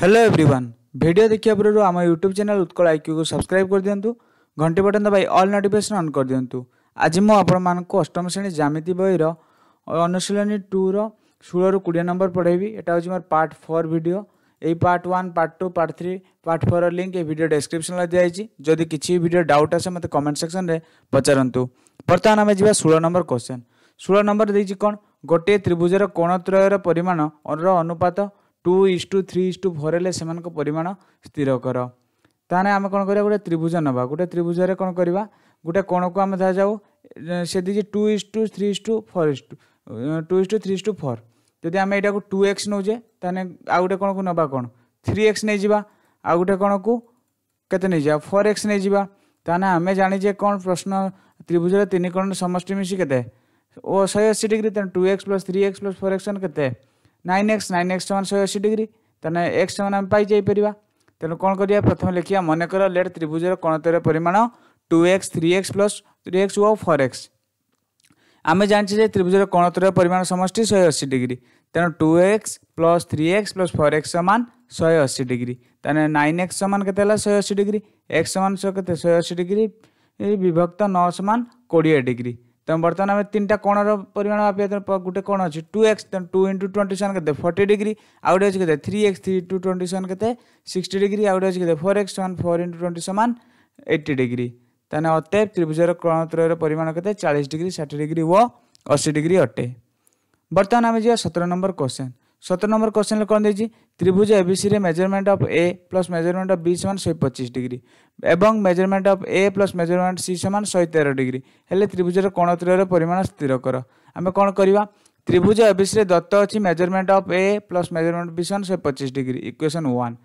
hello everyone video ଦେଖିବା ପୂର୍ବରୁ ଆମ ୟୁଟ୍ୟୁବ୍ ଚ୍ୟାନେଲ୍ ଉତ୍କଳ ଆଇକ୍ୟୁକୁ ସବସ୍କ୍ରାଇବ୍ କରିଦିଅନ୍ତୁ ଘଣ୍ଟି ବଟନ୍ ଦବାଇ ଅଲ୍ ନୋଟିଫିକେସନ୍ ଅନ୍ କରିଦିଅନ୍ତୁ ଆଜି ମୁଁ ଆପଣମାନଙ୍କୁ ଅଷ୍ଟମ ଶ୍ରେଣୀ ଜ୍ୟାମିତି ବହିର ଅନୁଶୀଳନୀ ଟୁର ଷୋହଳରୁ କୋଡ଼ିଏ ନମ୍ବର ପଢ଼େଇବି ଏଇଟା ହେଉଛି ମୋର ପାର୍ଟ ଫୋର୍ ଭିଡ଼ିଓ এই part one part two part three part four link এই ভিডিও ডেসক্রিপশনরে দিয়েছি যদি কিছু ভিডিও ডাউট আসে মতো কমেন্ট সেকশনরে পচারতু বর্তমান আমি যা ষোল নম্বর কোশ্চেন ষোল নম্বর দিয়েছি কোণ গোটিয়ে ত্রিভুজের কোণত্রয়ের পরিমাণ অনুপাত two is to three is to four হলে সেମାନଙ୍କ ପରିମାଣ ସ୍ଥିର କର ତାହେଲେ ଆମେ କ'ଣ କରିବା ଗୋଟେ ତ୍ରିଭୁଜ ନେବା ଗୋଟେ ତ୍ରିଭୁଜରେ କ'ଣ କରିବା ଗୋଟେ କୋଣକୁ ଆମେ ଧରାଯାଉ ସେ ଦେଇଛି two is to three is to four is to two is to three is to four ଯଦି ଆମେ ଏଇଟାକୁ ଟୁ ଏକ୍ସ ନେଉଛେ ତାହେଲେ ଆଉ ଗୋଟେ କୋଣକୁ ନେବା କ'ଣ থ্রি এক্স নিয়ে যা আউ গোটে কোণকু কেতে নিয়ে যা ফোর এক্স নিয়ে যা তাহলে আমি জানি যে কোণ প্রশ্ন ত্রিভুজের তিন কোণ সমষ্টি মিশি কেতে ও শহে অশী ডিগ্রি তেমন two x plus three x plus four x কেতে নাইন এক্স নাইন এক্স সমান শহে অশী ডিগ্রি তেমনি এক্স সমান আমি পাইযাইপারা তেমন কম করা প্রথমে লিখিয়া মনে কর লেট ত্রিভুজের কোণতের পরিমাণ two x three x plus three x ও ফোর এক্স আমি জাঁচি যে ত্রিভুজের কোণতের পরিমাণ সমষ্টি শহে অশী ডিগ্রি তেমন two x plus three x plus four x সমান শহে অশী ডিগ্রি তাহলে নাইন এক্স সমান কেতে হল শহে অশী ডিগ্রি এক্স সমান কেতে শহে অশী ডিগ্রি বিভক্ত ন সমান কোড়িয়ে ডিগ্রি তেমন বর্তমানে আমি তিনটা কোণর পরিমাণ মাপিয়া গোটে কোণ অছি টু এক্স তেমন টু ইন্টু টোয়েন্টি সেভেন কেতে ফর্টি ডিগ্রি আউ গোটে অছি কেতে three x three to twenty seven কেতে সিক্সটি ডিগ্রি আউ গোটে অছি কেতে ফোর এক্স সমান ফোর ইন্টু টোয়েন্টি সমান এইটি ডিগ্রি তাহলে অতএব ত্রিভুজর কোণত্রয়ের পরিমাণ কেতে চাশ ডিগ্রি ষাঠি ডিগ্রি ও অশী ডিগ্রি অটে বর্তমানে আমি যা সতেরো নম্বর কোশ্চেন सतर नंबर क्वेश्चन में कौन देखिए त्रिभुज एबीसी रे measurement of A plus measurement of B समान शहे पचिश डिग्री एवं measurement of A plus measurement C समान शहे तेर डिग्री हेले त्रिभुजर कोण त्रियर परिमाण स्थिर कर आम कौन करवा त्रिभुज एबीसी दत्त अच्छी measurement of A plus measurement B समान शहे पचिश डिग्री इक्वेशन वन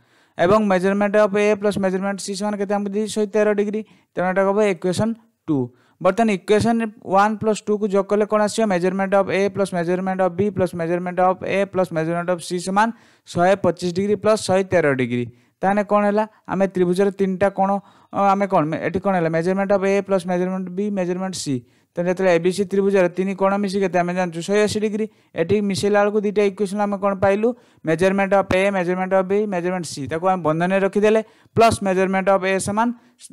এবং measurement of A plus measurement C সমান কেতে আমাকে দিয়েছি শহীদ তেরো ডিগ্রি তেমন এটা হবো ইকুয়েশন টু बर्तमान इक्वेसन वन प्लस टू को जोग कले कौन आसो measurement of A plus measurement of B plus measurement of A plus measurement of C सामान शहे पचिश डिग्री प्लस शहे तेरह डिग्री ताने कौन है आम त्रिभुजर तीन टा कौन आम कौन ये कौन है measurement of A plus measurement B measurement C তাহলে যেত এবিসি ত্রিভুজের তিন কোণ মিশি মিশিকে আমি জাঁচু শহে আশি ডিগ্রি এটি মিশাইলা বেড়ে দুইটা ইকুয়েসন আমি কোণ পাইলু measurement of A measurement of B measurement C তাকে আমি বন্ধনে রখিদেলে প্লস মেজরমেন্ট অফ এ সমান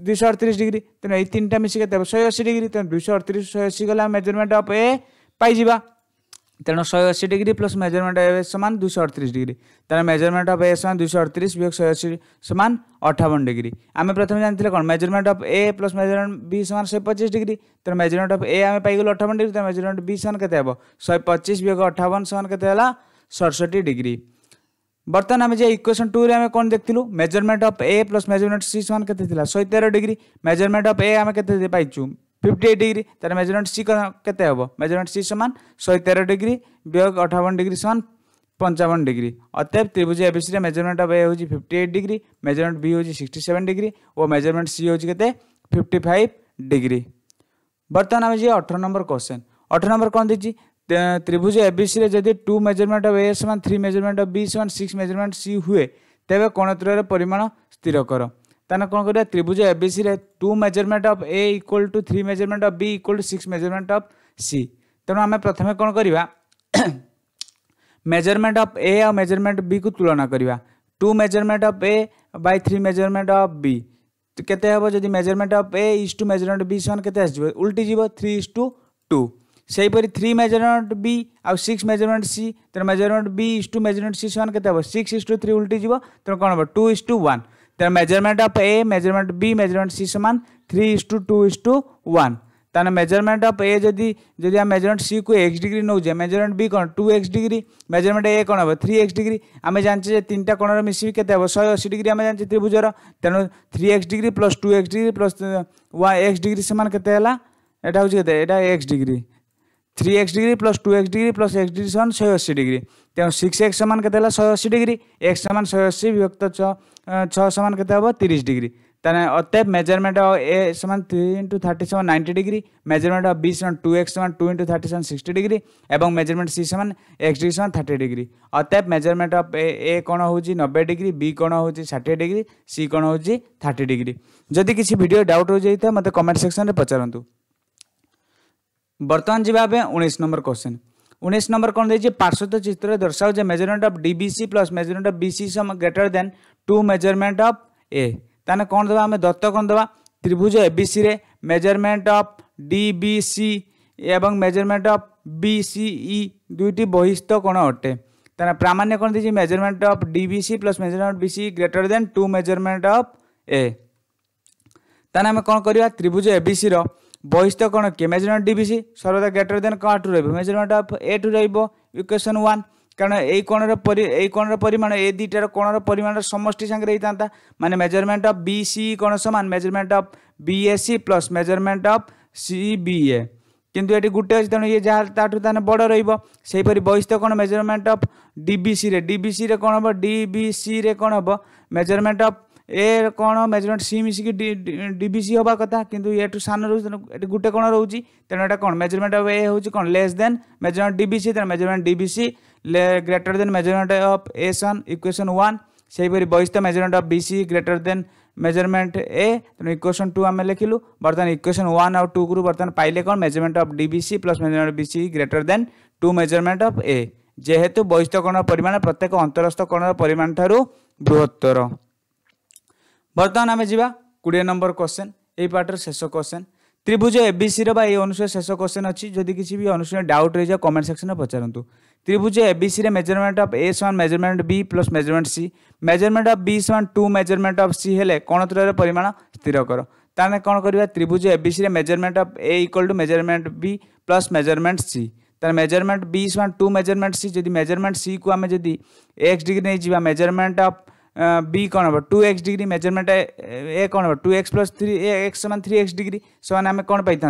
দুইশো অড়তিরিশ ডিগ্রি তেমন এই তিনটা মিশি মিশিকে শহে আশি ডিগ্রি তেমন দুইশো অড়তিরিশ শহে আশি গলা মেজরমেন্ট অফ এ পাইযা ତେଣୁ ଶହେ ଅଶୀ degree plus measurement of S ସମାନ ଦୁଇଶହ ଅଠତିରିଶ ଡିଗ୍ରୀ ତାହେଲେ ମେଜରମେଣ୍ଟ ଅଫ୍ ଏ ସମାନ ଦୁଇଶହ ଅଠତିରିଶ ବିୟୋଗ ଶହେ ଅଶୀ ସମାନ ଅଠାବନ ଡିଗ୍ରୀ ଆମେ ପ୍ରଥମେ ଜାଣିଥିଲେ କ'ଣ measurement of A plus measurement B ସମାନ ଶହେ ପଚିଶ ଡିଗ୍ରୀ ତେଣୁ ମେଜରମେଣ୍ଟ ଅଫ୍ ଏ ଆମେ ପାଇଗଲୁ ଅଠାବନ ଡିଗ୍ରୀ ତେଣୁ ମେଜରମେଣ୍ଟ ବି ସମାନ କେତେ ହେବ ଶହେ ପଚିଶ ବିୟୋଗ ଅଠାବନ ସମାନ କେତେ ହେଲା ସଡ଼ଷଠି ଡିଗ୍ରୀ ବର୍ତ୍ତମାନ ଆମେ ଯେ ଇକ୍ୱେସନ୍ ଟୁରେ ଆମେ କ'ଣ ଦେଖିଥିଲୁ measurement of A plus measurement C ସମାନ କେତେ ଥିଲା ଶହେ ତେର ଡିଗ୍ରୀ ମେଜରମେଣ୍ଟ ଅଫ୍ ଏ ଆମେ କେତେ ପାଇଛୁ ফিফটি এইট ডিগ্রি তাহলে মেজরমেন্ট সি কেতে হব মেজরমেন্ট সি সমান শহে তেরো ডিগ্রি বিয়োগ অঠাবন ডিগ্রি সমান পঞ্চাবন ডিগ্রি অতএব ত্রিভুজ এবিসির মেজরমেন্ট অফ এ হচ্ছে fifty eight degree measurement B হচ্ছে সিক্সটি সেভেন ডিগ্রি ও মেজরমেন্ট সি হচ্ছে কেতে ফিফটি ফাইভ ডিগ্রি বর্তমান আমি যে অঠর নম্বর কোশ্চেন অঠর নম্বর কম দিচ্ছি ত্রিভুজ এবিসির যদি টু মেজরমেন্ট অফ এ সমান থ্রি মেজরমেন্ট অফ বি সমান সিক্স মেজরমেন্ট সি হুয়ে তেবে কোণ ত্রয়ের পরিমাণ স্থির কর तेना कौन कर त्रिभुज A B C two measurement of A equal to three measurement of B equal to six measurement of C तेनाली प्रथम कौन करवा मेजरमेंट अफ ए आ मेजरमेंट बी को तुलना करवा two measurement of A by three measurement of B जब measurement of A is to measurement B सामान के उल्टी जीव थ्री इज टू टू से हीपरी थ्री मेजरमेंट बी आउ six measurement C Tenali measurement B is to measurement C सामान के सिक्स इज टू थ्री उल्टी जीव तेनाली कौन हम टू इज टू वन तर measurement of A measurement B measurement C समान three is to two is to to one measurement of A जदि जदि मेजरमेंट सी को एक्स डिग्री नौजे मेजरमेंट बी कौन two x degree measurement A कौन हे three x degree आम जानचे तीन टा कोण मिसी के शहे अशी डिग्री आम जानते त्रिभुजर तेणु three x degree plus two x degree plus वा एक्स डिग्री सामान के हूँ के x degree three x degree plus two x degree plus x degree सामान शहे अशी डिग्री तेना सिक्स एक्स सामान के शहे अशी डिग्री एक्स सामान शहे अशी विभक्त छ सामान के हम तीस डिग्री तेने अतएव मेजरमेंट ऑफ ए सामान थ्री इंटू थर्टी सामान नाइंटी डिग्री मेजरमेंट बी सामान टू एक्स सामान टू इंटू थर्टी सामान सिक्सटी डिग्री और मेजरमेंट सी सामान एक्स डिग्री सामान थर्टी डिग्री अतएव मेजरमेंट ऑफ ए ए कौन हो नबे डिग्री बी कौन हो षाठी डिग्री सी कौन हो थर्टी डिग्री जदि किसी भिड डाउट हो जाए मतलब कमेंट सेक्शन में पचारतु बर्तमान जावाई उन्नीस नंबर क्वेश्चन उन्नीस नंबर कौन देखिए पार्श्वत चित्र दर्शाओ measurement of DBC plus measurement of BC सम greater than two measurement of A ताने कौन देवा आम दत्त कौन देवा त्रिभुज एबीसी रे मेजरमेंट अफ डीबीसी एवं मेजरमेंट अफ बीसीई दुईट बहिस्थ कोण अटे ताने प्रामाण्य कौन दीजिए measurement of DBC plus measurement BC greater than two measurement of A ताने आम कौन करवा त्रिभुज एबीसी रो বয়স্থ কোণ কে মেজারমেন্ট ডিবিসি সর্বদা ग्रेटर देन काटू रे मेजरमेंट ऑफ ए टू रहबो इक्वेशन 1 কারণ এই কোণ এর পরি এই কোণ এর পরিমানে এ ডিটার কোণ এর পরিমানের সমষ্টি সাঙ্গ রেতা মানে মেজারমেন্ট অফ বি সি কোণ সমান measurement of B S C plus measurement of C B A কিন্তু এই গুটে আছে তন এই যাহা টাট তানে বড় রইবো সেইপরি বয়স্থ কোণ মেজারমেন্ট অফ ডিবিসি রে ডিবিসি রে কোণ হব ডিবিসি রে কোণ হব মেজারমেন্ট অফ ଏ କ'ଣ ମେଜରମେଣ୍ଟ ସି ମିଶିକି ଡିବିସି ହେବା କଥା କିନ୍ତୁ ଏଠୁ ସାନ ରହୁଛି ତେଣୁ ଏଠି ଗୋଟେ କ'ଣ ରହୁଛି ତେଣୁ ଏଇଟା କ'ଣ ମେଜରମେଣ୍ଟ ଅଫ୍ ଏ ହେଉଛି କ'ଣ ଲେସ୍ ଦେନ୍ ମେଜରମେଣ୍ଟ ଡିବିସି ତେଣୁ measurement DBC greater than measurement of A ସନ୍ ଇକ୍ୱେସନ୍ ୱାନ୍ ସେହିପରି ବହିସ୍ଥ measurement of B C greater than measurement A ତେଣୁ ଇକ୍ୱେସନ୍ ଟୁ ଆମେ ଲେଖିଲୁ ବର୍ତ୍ତମାନ ଇକ୍ୱେସନ୍ ୱାନ୍ ଆଉ ଟୁରୁ ବର୍ତ୍ତମାନ ପାଇଲେ କ'ଣ measurement of D B C plus measurement B C greater than two measurement of A ଯେହେତୁ ବହିସ୍ଥ କୋଣର ପରିମାଣ ପ୍ରତ୍ୟେକ ଅନ୍ତରସ୍ଥ କୋଣର ପରିମାଣ ଠାରୁ ବୃହତ୍ତର ବର୍ତ୍ତମାନ ଆମେ ଯିବା କୋଡ଼ିଏ ନମ୍ବର କୋଶ୍ଚେନ୍ এই পার্টর শেষ কোশ্চেন ত্রিভুজ এবিসি বা এই অনুসারে শেষ কোশ্চেন অছি যদি কিছু বি অনুসারে ডাউট রয়েছে কমেন্ট সেকশনে পচারতু ত্রিভুজ এবিসি রে মেজরমেন্ট অফ এ সমান measurement B plus measurement C measurement of B সমান টু মেজরমেন্ট অফ সি হলে কোণ ত্রয়ের পরিমাণ স্থির কর তাহলে কোণ করা ত্রিভুজ এবিসি রে measurement of A equal to measurement B plus measurement C তাহলে মেজরমেন্ট বি সমান টু মেজরমেন্ট সি যদি মেজরমেন্ট সি কু আমি যদি এক্স ডিগ্রি নিয়ে যা মেজরমেন্ট অফ बी कौन हम two x degree measurement A कौन हम two x plus three x सामान थ्री एक्स डिग्री सामान आम कौन पाई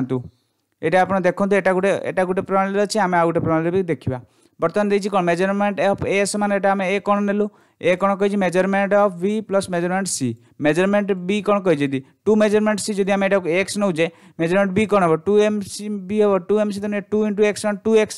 এটা আপনার দেখুন এটা গোটে এটা গোটে প্রণালী অছে আমি আউ গোটে প্রণালী বি দেখা বর্তমান দিয়েছি কোণ মেজরমেন্ট অফ এ সমান এটা আমি এ কোণ নেলু এ কোণ কইছি measurement of B plus measurement C measurement B কোণ কই যদি টু মেজরমেন্ট সি যদি আমি এটা এক্স নৌছে মেজরমেন্ট বি কোণ হব টু এম সি বি হব টু এম সি তো two into x one two x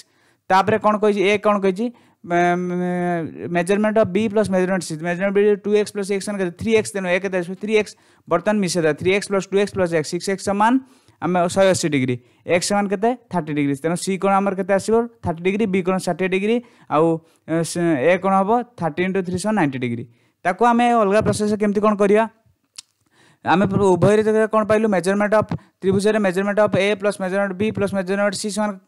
তাপরে কোণ কইছি এ কোণ কইছি measurement of B plus measurement C measurement B two x plus x three x देना एक थ्री एक्स बर्तन मिसेदा three x plus two x plus x six x सामान आम शहे अशी डिग्री एक्स सामान के थर्टी डिग्री तेना तो सी कोण आमर के आसो डिग्री बी कोण षाठी डिग्री आउ ए कौन हम थर्टी इंटू थ्री सौ नाइंटी डिग्री ताको आम अलग प्रोसेस केमती कौन करवा आम उभय कौन पाइलु मेजरमेंट अफ त्रिभुज measurement of A plus measurement B plus measurement C सामान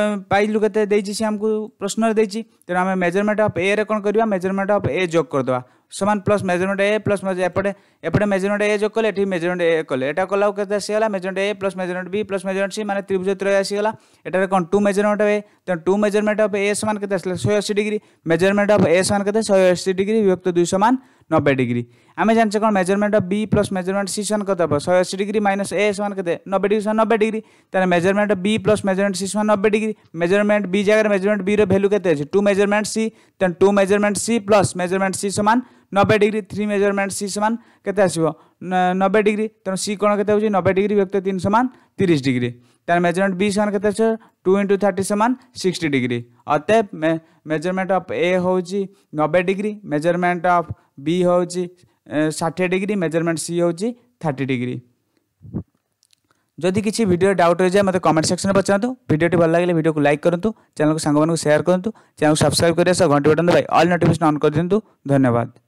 पाई लुक सी आमको प्रश्न देती तेणु मेजरमेंट अफ ए रे कौन करवा मेजरमेंट अफ ए जोग करदे सामान प्लस मेजरमेंट ए प्लस एपटे एपटे मेजरमेंट ए जोग कले मेजरमेंट ए कले एटा कला आसगला measurement A plus measurement B plus measurement C मैंने त्रिभुज त्रय आसगला एटार कौन टू मेजरमेंट ए तेना टू मेजरमेंट अफ ए सामान के शहे अशी डिग्री मेजरमेंट अफ ए सामान के शहे अशी डिग्री विभक्त दुई सामान নবে ডিগ্রি আমি জানছে কোণ measurement of B plus measurement C সমান কত হব শহে অশী ডিগ্রি মাইনস এ সমান কেতে নবে ডিগ্রি সমান নবে ডিগ্রি তাহলে measurement of B plus measurement C সমান নবে ডিগ্রি মেজরমেন্ট বি জায়গায় মেজরমেন্ট বি ভ্যালু কেতে আছে টু মেজরমেন্ট সি তেমন two measurement C plus measurement C সমান নবে ডিগ্রি থ্রি মেজরমেন্ট সি সমান কেতে আসব নবে ডিগ্রি তেমন সি কোণ কেতে হচ্ছে নবে ডিগ্রি ব্যক্ত তিন সমান তিরিশ ডিগ্রি तार मेजरमेंट बी सामान के टू इंटु थर्टी सामान सिक्सटी डिग्री अतए मे, मेजरमेंट अफ ए हूँ नबे डिग्री मेजरमेंट अफ बी हूँ षाठी डिग्री मेजरमेंट सी हूँ थर्टी डिग्री जदि किसी भिडियो डाउट रही जाए मतलब कमेंट सेक्शन में पचारत भिडियो भल लगे भिडियो को लाइक करूँ चैनल को सांग को सेयार करूँ चैनल को सब्सक्राइब करने घंटी बटन दे अल नोटिकेसन अन कर दिंतु धन्यवाद